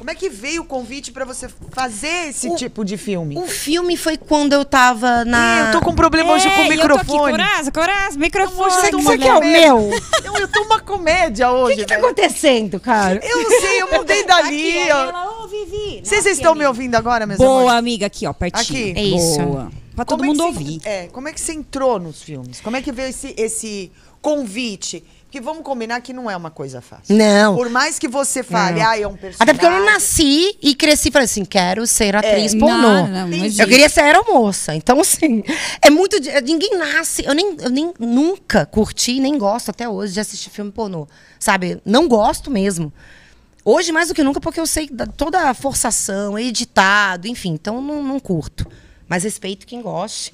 Como é que veio o convite para você fazer esse o, tipo de filme? O filme foi quando eu tava na. É, eu tô com um problema hoje com o microfone. Coraça, coraça, microfone. Você, você que é o meu? eu, eu tô uma comédia hoje. O que, que tá acontecendo, cara? Eu não sei, eu mudei dali. Aqui, ó. Ela, oh, Vivi. Vocês estão me ouvindo agora, meus Boa, amores? amiga, aqui, ó, pertinho. Aqui. É isso. Boa. Pra todo como é mundo é ouvir. É, como é que você entrou nos filmes? Como é que veio esse, esse convite? Porque vamos combinar que não é uma coisa fácil. Não. Por mais que você fale, ah, é um personagem. Até porque eu não nasci e cresci falei assim, quero ser atriz é. pornô. Não, não, eu queria ser aeromoça. Então, assim, é muito. Ninguém nasce. Eu nem, eu nem nunca curti, nem gosto até hoje de assistir filme pornô. Sabe? Não gosto mesmo. Hoje, mais do que nunca, porque eu sei toda a forçação, é editado, enfim. Então, não, não curto. Mas respeito quem goste.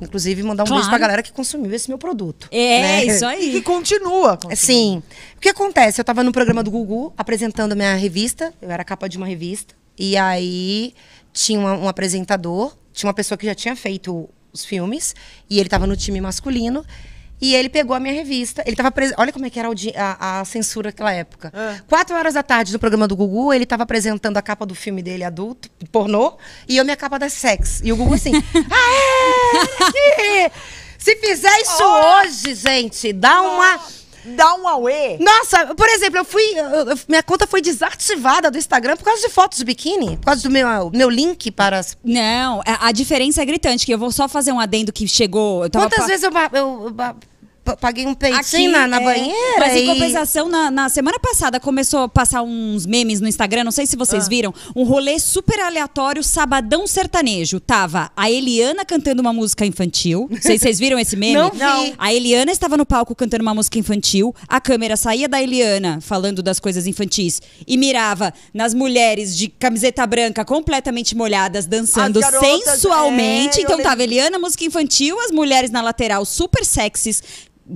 Inclusive, mandar um claro. beijo pra galera que consumiu esse meu produto. É, né? isso aí. E que continua. Sim. O que acontece? Eu tava no programa do Gugu, apresentando minha revista. Eu era capa de uma revista. E aí, tinha uma, um apresentador. Tinha uma pessoa que já tinha feito os filmes. E ele tava no time masculino. E ele pegou a minha revista. Ele tava pres... Olha como é que era a, a censura naquela época. É. Quatro horas da tarde no programa do Gugu, ele tava apresentando a capa do filme dele adulto, pornô, e eu minha capa da sex. E o Gugu assim, aê! Se fizer isso oh. hoje, gente, dá oh. uma. Dá um auê. Nossa, por exemplo, eu fui. Eu, minha conta foi desativada do Instagram por causa de fotos de biquíni. Por causa do meu, meu link para. As... Não, a, diferença é gritante, que eu vou só fazer um adendo que chegou. Quantas pra... vezes eu, eu, paguei um peitinho na, na é, banheira. Mas em compensação, na, na, semana passada começou a passar uns memes no Instagram, não sei se vocês ah. viram, um rolê super aleatório, sabadão sertanejo. Tava a Eliana cantando uma música infantil. Não sei se vocês viram esse meme. não, não. A Eliana estava no palco cantando uma música infantil, a câmera saía da Eliana falando das coisas infantis e mirava nas mulheres de camiseta branca completamente molhadas, dançando garotas, sensualmente. É, então tava Eliana, música infantil, as mulheres na lateral super sexys,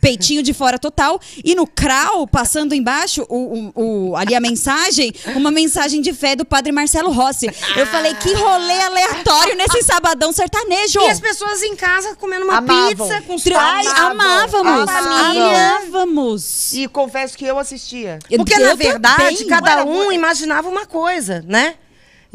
peitinho de fora total. E no crawl, passando embaixo, o, o, o, ali a mensagem, uma mensagem de fé do padre Marcelo Rossi. Eu falei, que rolê aleatório nesse sabadão sertanejo. E as pessoas em casa comendo uma amavam. pizza com Ai, amávamos. Amávamos. E confesso que eu assistia. Porque, eu na verdade, também. cada um imaginava uma coisa, né?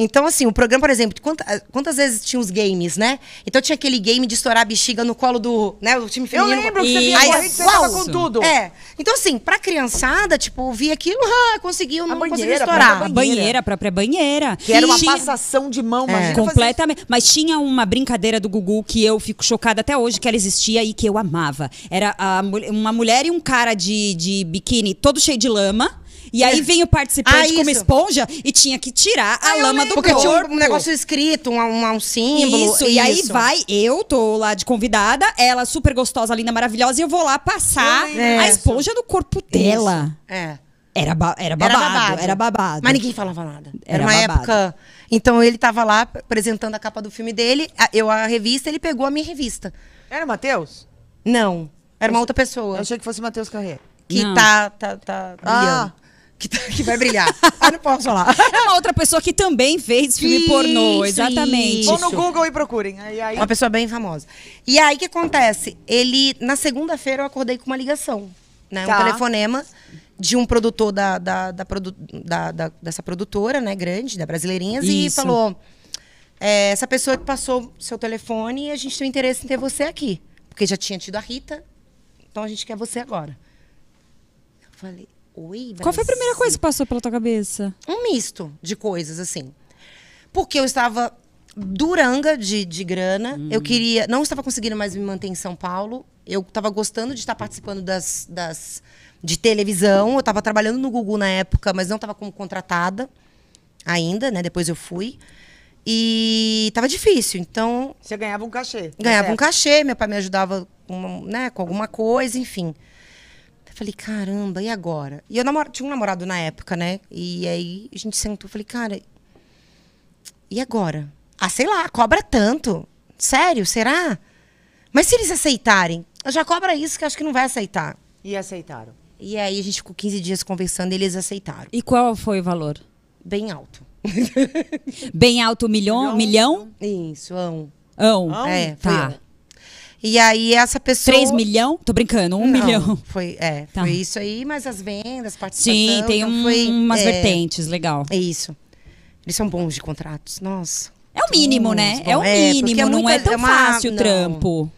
Então, assim, o programa, por exemplo, quantas, quantas vezes tinha os games, né? Então tinha aquele game de estourar a bexiga no colo do, né, o time feminino. Eu lembro que você via corrente, você tava com tudo. É. Então, assim, pra criançada, tipo, via aquilo, ah, conseguiu, não banheira, conseguiu estourar. A banheira, a própria banheira. Que era uma tinha... passação de mão, é. Completamente. Fazer... Mas tinha uma brincadeira do Gugu que eu fico chocada até hoje que ela existia e que eu amava. Era a, uma mulher e um cara de, de biquíni todo cheio de lama e aí vem o participante ah, com uma esponja e tinha que tirar a ah, lama do Porque corpo. Porque tinha um negócio escrito, um, um, símbolo. Isso, e isso. aí vai, eu tô lá de convidada, ela super gostosa, linda, maravilhosa, e eu vou lá passar a é. esponja no corpo dela. Isso. É. Era, ba era babado, era babado, era babado. Mas ninguém falava nada. Era, era uma babado. época. Então ele estava lá apresentando a capa do filme dele, eu a revista, ele pegou a minha revista. Era Matheus? Não. Era uma outra pessoa. Eu achei que fosse Matheus Carré. Que Não. tá. tá, tá ah que, tá, que, vai brilhar. ah, não posso falar. É uma outra pessoa que também fez filme isso, pornô, exatamente. Isso. Ou no Google e procurem. Aí, aí... Uma pessoa bem famosa. E aí o que acontece? Ele, na segunda-feira, eu acordei com uma ligação, né? Tá. Um telefonema de um produtor da, da, da, da, da dessa produtora, né, grande, da Brasileirinhas, isso. e falou: é, essa pessoa que passou seu telefone, a gente tem interesse em ter você aqui. Porque já tinha tido a Rita, então a gente quer você agora. Eu falei, Oi, Qual foi a primeira coisa que passou pela tua cabeça? Um misto de coisas, assim. Porque eu estava duranga de, de grana. Hum. Eu queria. Não estava conseguindo mais me manter em São Paulo. Eu estava gostando de estar participando das, das de televisão. Eu estava trabalhando no Google na época, mas não estava como contratada ainda, né? Depois eu fui. E tava difícil, então. Você ganhava um cachê. Tá ganhava certo. um cachê, meu pai me ajudava com, né, com alguma coisa, enfim. Falei, caramba, e agora? E eu namoro, tinha um namorado na época, né? E aí a gente sentou, falei, cara, e agora? Ah, sei lá, cobra tanto. Sério, será? Mas se eles aceitarem, eu já cobra isso que acho que não vai aceitar. E aceitaram. E aí a gente ficou 15 dias conversando e eles aceitaram. E qual foi o valor? Bem alto. Bem alto, milhão? Milhão? milhão? Isso, ão. um É, tá. E aí essa pessoa. 3 milhão? Tô brincando, 1 um milhão. Foi, é, tá. foi isso aí, mas as vendas, participação. Sim, tem um, foi, umas é, vertentes, legal. É isso. Eles são bons de contratos, nossa. É o mínimo, né? É o é, mínimo, é não é tão é uma, fácil o trampo.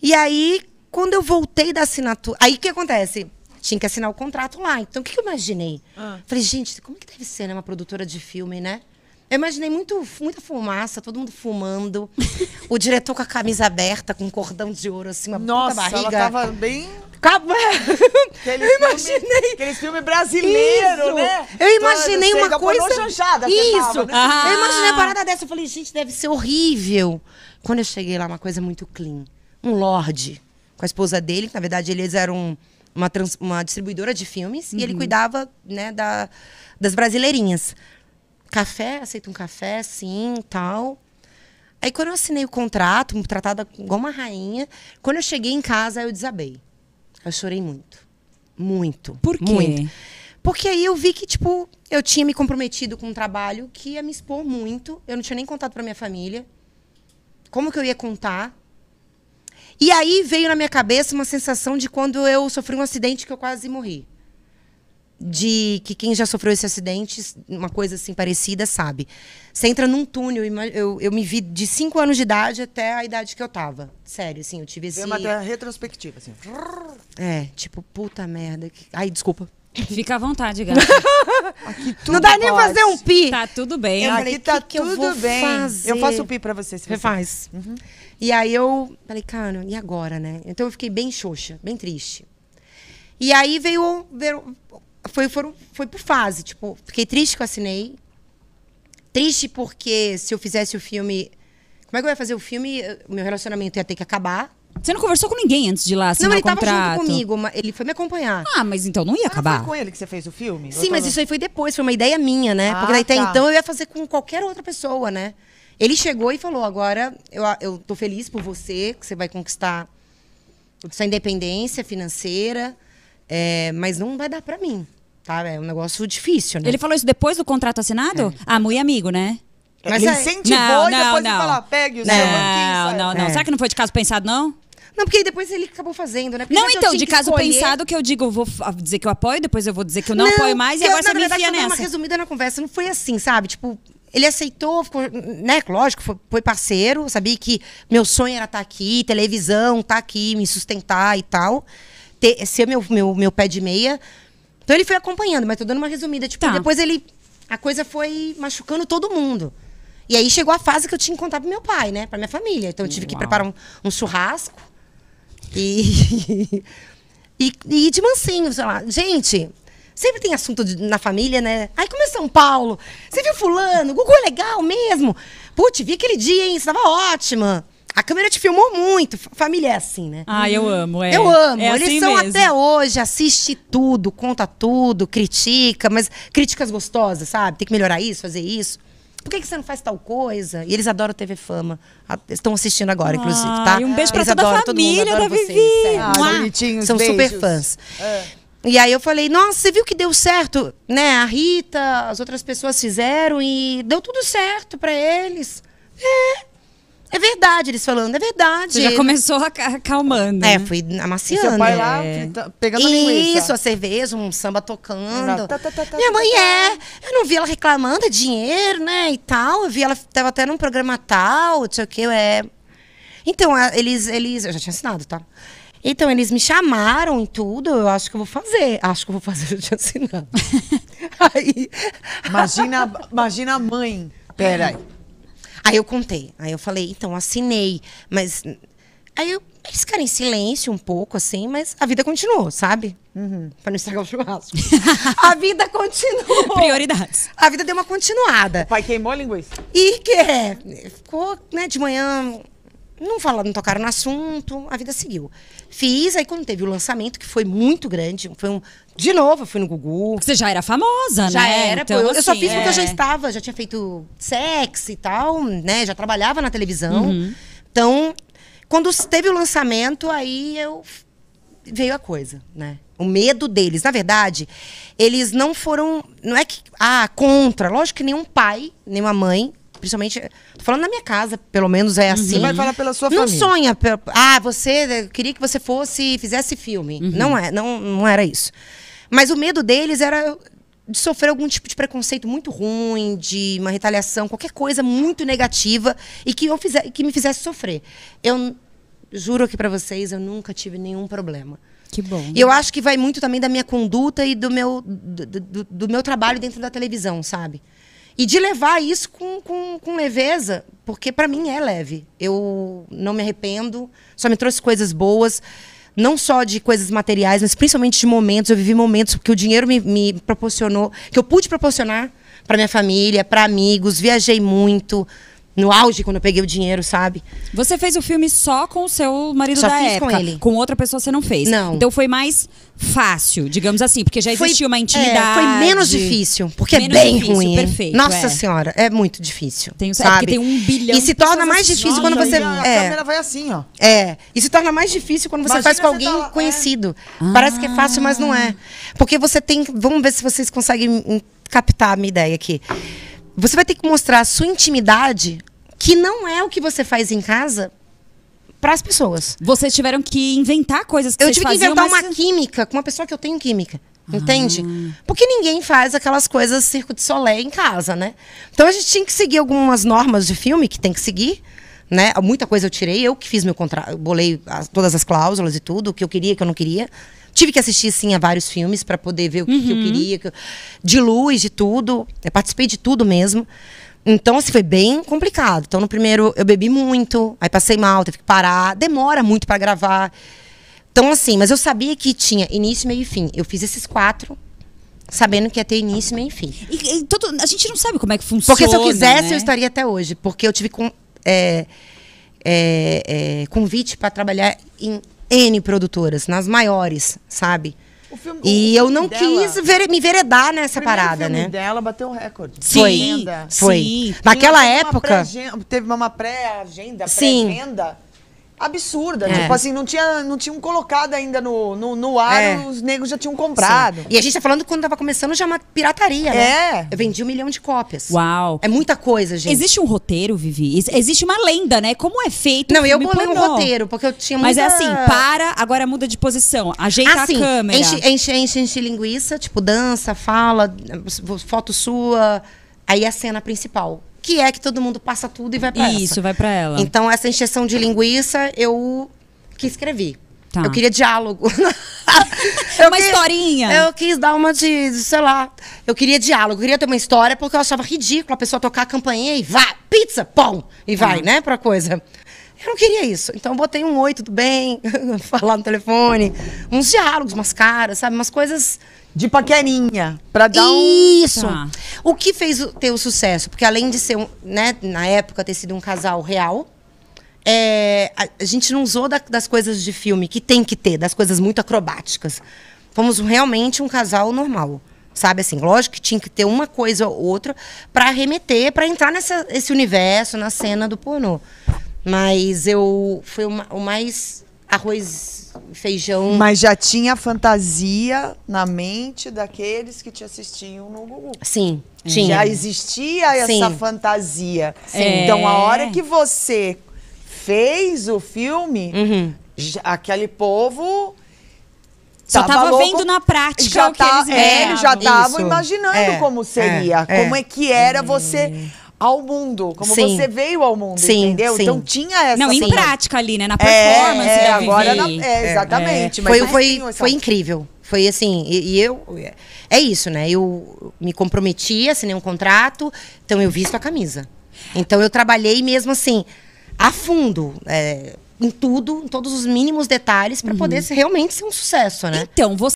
E aí, quando eu voltei da assinatura. Aí o que acontece? Tinha que assinar o contrato lá. Então, o que, que eu imaginei? Ah. Falei, gente, como que deve ser, né? Uma produtora de filme, né? Eu imaginei muito, muita fumaça, todo mundo fumando. o diretor com a camisa aberta, com um cordão de ouro, assim, uma Nossa, puta barriga. Nossa, ela tava bem... Cabo... eu imaginei. Filme, aqueles filmes brasileiros, Isso. né? Eu imaginei uma coisa. Chanchada, Isso! Tava, né? ah. Eu imaginei a parada dessa. Eu falei, gente, deve ser horrível. Quando eu cheguei lá, uma coisa muito clean. Um lorde com a esposa dele, que na verdade eles eram uma, trans... uma distribuidora de filmes, uhum. e ele uhum. cuidava né, da... das brasileirinhas café, aceito um café, sim, tal. Aí quando eu assinei o contrato, tratada igual uma rainha, quando eu cheguei em casa, eu desabei. Eu chorei muito. Muito. Por quê? Muito. Porque aí eu vi que, tipo, eu tinha me comprometido com um trabalho que ia me expor muito. Eu não tinha nem contado pra minha família. Como que eu ia contar? E aí veio na minha cabeça uma sensação de quando eu sofri um acidente que eu quase morri de que quem já sofreu esse acidente, uma coisa assim parecida, sabe. Você entra num túnel, eu, eu me vi de 5 anos de idade até a idade que eu tava. Sério, assim, eu tive esse... Foi uma retrospectiva, assim. É, tipo, puta merda. Aí, Ai, desculpa. Fica à vontade, gata. não dá pode. nem fazer um pi. Tá tudo bem. Eu falei, aqui tá que tudo que eu bem. Fazer? Eu faço o pi pra você, se você, você faz. Uhum. E aí eu falei, cara, e agora, né? Então eu fiquei bem xoxa, bem triste. E aí veio, veio foi, foram, foi por fase. Tipo, fiquei triste que eu assinei. Triste porque se eu fizesse o filme. Como é que eu ia fazer o filme? Meu relacionamento ia ter que acabar. Você não conversou com ninguém antes de lá assinar Não, ele tava junto comigo, ele foi me acompanhar. Ah, mas então não ia ah, acabar. Foi com ele que você fez o filme? Sim, mas isso aí foi depois, foi uma ideia minha, né? Ah, Porque daí até tá. então eu ia fazer com qualquer outra pessoa, né? Ele chegou e falou: agora eu, eu tô feliz por você, que você vai conquistar sua independência financeira, é, mas não vai dar para mim. Tá, é um negócio difícil, né? Ele falou isso depois do contrato assinado? É. Ah, muito amigo, né? Mas ele incentivou não, e depois não, ele falou, ah, pegue o não, seu Não, não, não. É. Será que não foi de caso pensado, não? Não, porque depois ele acabou fazendo, né? Porque não, então, de caso escolher... pensado que eu digo, eu vou ah, dizer que eu apoio, depois eu vou dizer que eu não, não apoio mais, e agora eu, você me verdade, enfia nessa. uma resumida na conversa, não foi assim, sabe? Tipo, ele aceitou, ficou, né? Lógico, foi, foi, parceiro, sabia que meu sonho era estar tá aqui, televisão, estar tá aqui, me sustentar e tal. Ter, ser meu, meu, meu pé de meia. Então ele foi acompanhando, mas tô dando uma resumida. Tipo, tá. depois ele. A coisa foi machucando todo mundo. E aí chegou a fase que eu tinha que contar pro meu pai, né? Pra minha família. Então eu tive Uau. que preparar um, um churrasco. E, e, e de mansinho, sei lá. Gente, sempre tem assunto de, na família, né? Aí como é São Paulo? Você viu fulano? Gugu é legal mesmo? Putz, vi aquele dia, hein? Você tava ótima. A câmera te filmou muito. Família é assim, né? Ah, eu amo. É. Eu amo. É Eles assim são mesmo. até hoje, assiste tudo, conta tudo, critica, mas críticas gostosas, sabe? Tem que melhorar isso, fazer isso por que, que, você não faz tal coisa? E eles adoram TV Fama. Estão assistindo agora, ah, inclusive, tá? E um beijo pra eles toda adoram, a família todo mundo, da vocês, Vivi. Vocês, ah, bonitinhos, São beijos. super fãs. É. E aí eu falei, nossa, você viu que deu certo, né? A Rita, as outras pessoas fizeram e deu tudo certo para eles. É. É verdade, eles falando, é verdade. Você já começou acalmando. É, né? fui amaciando. E seu pai lá é. Tá pegando a linguiça. Isso, a cerveja, um samba tocando. Tá, tá, tá, tá, Minha tá, mãe é. Eu não vi ela reclamando, é dinheiro, né? E tal. Eu vi ela tava até num programa tal, não sei o que, é. Então, eles, eles. Eu já tinha assinado, tá? Então, eles me chamaram e tudo, eu acho que eu vou fazer. Acho que eu vou fazer, eu tinha assinado. Aí... Imagina, imagina a mãe. Peraí. Aí eu contei. Aí eu falei, então, assinei. Mas. Aí eu, eles ficaram em silêncio um pouco, assim, mas a vida continuou, sabe? Uhum. Pra não estragar o churrasco. a vida continuou. Prioridades. A vida deu uma continuada. O pai queimou a linguiça. E que é, ficou, né, de manhã não falaram, não tocaram no assunto, a vida seguiu. Fiz, aí quando teve o lançamento, que foi muito grande, foi um. De novo, eu fui no Gugu. Você já era famosa, já né? Já era, então, eu, assim, eu, só assim, fiz é... porque eu já é. estava, já tinha feito sexo e tal, né? Já trabalhava na televisão. Uhum. Então, quando teve o lançamento, aí eu veio a coisa, né? O medo deles, na verdade, eles não foram, não é que ah, contra, lógico que nenhum pai, nenhuma mãe Principalmente. Tô falando na minha casa, pelo menos é uhum. assim. Você vai falar pela sua não família. Não sonha. Ah, você eh, queria que você fosse fizesse filme. Uhum. Não, é, não, não era isso. Mas o medo deles era de sofrer algum tipo de preconceito muito ruim, de uma retaliação, qualquer coisa muito negativa e que, eu fizesse que me fizesse sofrer. Eu juro aqui para vocês, eu nunca tive nenhum problema. Que bom. E eu acho que vai muito também da minha conduta e do meu, do, do, do meu trabalho dentro da televisão, sabe? E de levar isso com, com, com leveza, porque para mim é leve. Eu não me arrependo, só me trouxe coisas boas, não só de coisas materiais, mas principalmente de momentos. Eu vivi momentos que o dinheiro me, me proporcionou, que eu pude proporcionar para minha família, para amigos, viajei muito, no auge, quando eu peguei o dinheiro, sabe? Você fez o filme só com o seu marido só da fiz época. com ele. Com outra pessoa você não fez. Não. Então foi mais fácil, digamos assim, porque já existia foi, uma é, intimidade. É, foi menos difícil, porque é menos é bem difícil, ruim. Perfeito, Nossa é. senhora, é muito difícil. Tem, é sabe? É tem um bilhão. E se torna mais difícil nossa, quando você. A, é. câmera vai assim, ó. É. E se torna mais difícil quando você Imagina faz com alguém tá, conhecido. Parece que é fácil, mas não é. Ah. Porque você tem. Vamos ver se vocês conseguem hum, captar a minha ideia aqui. Você vai ter que mostrar a sua intimidade, que não é o que você faz em casa, para as pessoas. Vocês tiveram que inventar coisas que eu vocês Eu tive que inventar mas... uma química com uma pessoa que eu tenho química. Ah. Entende? Porque ninguém faz aquelas coisas circo de solé em casa, né? Então a gente tinha que seguir algumas normas de filme que tem que seguir, né? Muita coisa eu tirei, eu que fiz meu contrato, bolei as, todas as cláusulas e tudo, o que eu queria, o que eu não queria. Tive que assistir, sim, a vários filmes para poder ver o que, uhum. que eu uhum. queria. Que eu... De luz, de tudo. Eu participei de tudo mesmo. Então, assim, foi bem complicado. Então, no primeiro, eu bebi muito, aí passei mal, teve que parar. Demora muito para gravar. Então, assim, mas eu sabia que tinha início, meio e fim. Eu fiz esses quatro, sabendo que ia ter início, meio e fim. E, e todo, a gente não sabe como é que funciona. Porque se eu quisesse, né? eu estaria até hoje. Porque eu tive com, é, é, é, convite para trabalhar em N produtoras, nas maiores, sabe? Filme, e eu não quis ver, me veredar nessa parada, filme né? filme dela bateu um recorde. Sim, foi. Sim. Naquela época. Uma teve uma pré-agenda, pré-venda absurda. É. Tipo assim, não, tinha, não tinham colocado ainda no, no, no ar, é. os negros já tinham comprado. Sim. E a gente tá falando quando tava começando já uma pirataria, né? É. Eu vendi um milhão de cópias. Uau. É muita coisa, gente. Existe um roteiro, Vivi? Existe uma lenda, né? Como é feito Não, eu bolei um roteiro, porque eu tinha muita... Mas é assim, para, agora muda de posição. Ajeita assim, a câmera. Enche, enche, enche, enche linguiça, tipo dança, fala, foto sua... Aí a cena principal que é que todo mundo passa tudo e vai pra Isso, essa. vai pra ela. Então, essa encheção de linguiça, eu que escrevi. Tá. Eu queria diálogo. eu uma quis, historinha. Eu quis dar uma de, sei lá. Eu queria diálogo, eu queria ter uma história, porque eu achava ridículo a pessoa tocar a campainha e vai, pizza, pão, e vai, ah. né, pra coisa. Eu não queria isso. Então eu botei um oi, tudo bem, falar no telefone, uns diálogos, umas caras, sabe, umas coisas de paquerinha, pra dar um... Isso! Tá. O que fez ter o sucesso? Porque além de ser, né, na época, ter sido um casal real, é, a, a, gente não usou da, das coisas de filme que tem que ter, das coisas muito acrobáticas. Fomos realmente um casal normal. Sabe assim, lógico que tinha que ter uma coisa ou outra para remeter, para entrar nessa, esse universo, na cena do pornô. Mas eu. Foi o, o mais arroz, feijão. Mas já tinha fantasia na mente daqueles que te assistiam no Gugu. Sim, tinha. Já existia essa Sim. fantasia. Sim. Então, a hora é. que você fez o filme, uhum. já, aquele povo Só tava, tava vendo na prática já o que tá, eles é, já estavam imaginando é, como seria, é, é. como é que era é. você ao mundo, como sim. você veio ao mundo, sim, entendeu? Então sim. Então tinha essa Não, em assim, prática ali, né, na é, performance é, é agora na, é, é exatamente, é. foi é foi, essa... Assim, foi incrível. Foi assim, e, e, eu é isso, né? Eu me comprometi, assinei um contrato, então eu visto a camisa. Então eu trabalhei mesmo assim a fundo, em tudo, em todos os mínimos detalhes para uhum. poder realmente ser um sucesso, né? Então, você